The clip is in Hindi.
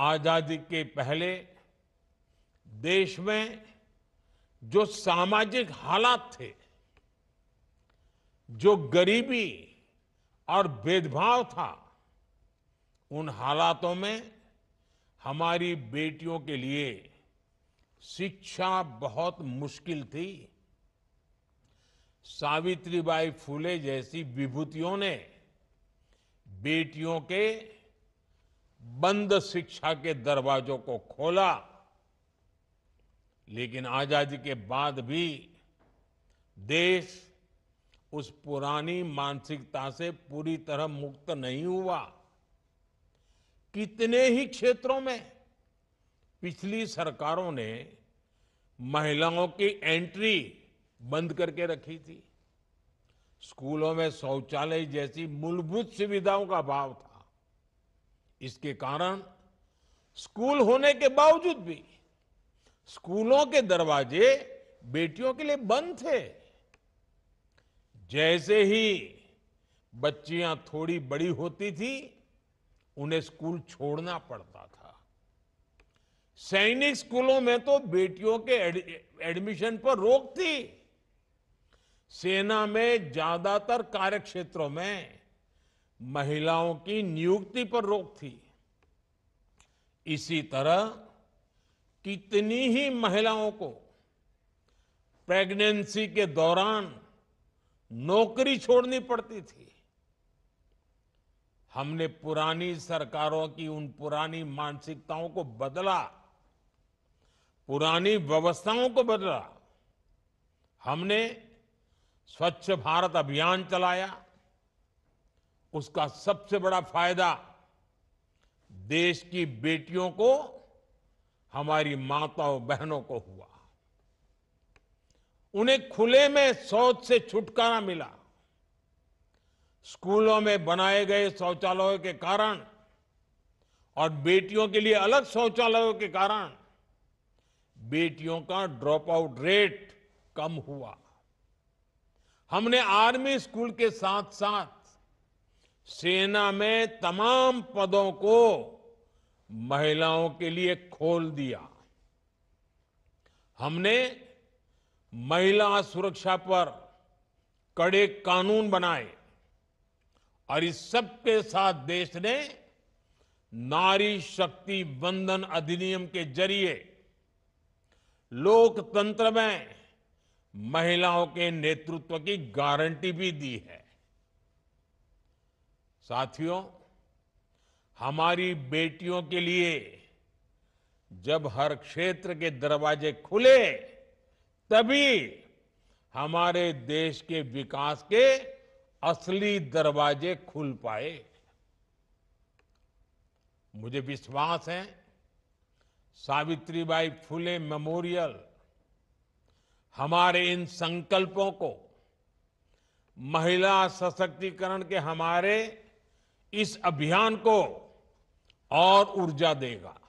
आजादी के पहले देश में जो सामाजिक हालात थे जो गरीबी और भेदभाव था उन हालातों में हमारी बेटियों के लिए शिक्षा बहुत मुश्किल थी सावित्रीबाई फूले जैसी विभूतियों ने बेटियों के बंद शिक्षा के दरवाजों को खोला लेकिन आजादी के बाद भी देश उस पुरानी मानसिकता से पूरी तरह मुक्त नहीं हुआ कितने ही क्षेत्रों में पिछली सरकारों ने महिलाओं की एंट्री बंद करके रखी थी स्कूलों में शौचालय जैसी मूलभूत सुविधाओं का अभाव था इसके कारण स्कूल होने के बावजूद भी स्कूलों के दरवाजे बेटियों के लिए बंद थे जैसे ही बच्चियां थोड़ी बड़ी होती थी उन्हें स्कूल छोड़ना पड़ता था सैनिक स्कूलों में तो बेटियों के एडमिशन पर रोक थी सेना में ज्यादातर कार्यक्षेत्रों में महिलाओं की नियुक्ति पर रोक थी इसी तरह कितनी ही महिलाओं को प्रेगनेंसी के दौरान नौकरी छोड़नी पड़ती थी हमने पुरानी सरकारों की उन पुरानी मानसिकताओं को बदला पुरानी व्यवस्थाओं को बदला हमने स्वच्छ भारत अभियान चलाया उसका सबसे बड़ा फायदा देश की बेटियों को हमारी माताओं बहनों को हुआ उन्हें खुले में शौच से छुटकारा मिला स्कूलों में बनाए गए शौचालयों के कारण और बेटियों के लिए अलग शौचालयों के कारण बेटियों का ड्रॉप आउट रेट कम हुआ हमने आर्मी स्कूल के साथ साथ सेना में तमाम पदों को महिलाओं के लिए खोल दिया हमने महिला सुरक्षा पर कड़े कानून बनाए और इस सबके साथ देश ने नारी शक्ति बंधन अधिनियम के जरिए लोकतंत्र में महिलाओं के नेतृत्व की गारंटी भी दी है साथियों हमारी बेटियों के लिए जब हर क्षेत्र के दरवाजे खुले तभी हमारे देश के विकास के असली दरवाजे खुल पाए मुझे विश्वास है सावित्रीबाई फुले मेमोरियल हमारे इन संकल्पों को महिला सशक्तिकरण के हमारे इस अभियान को और ऊर्जा देगा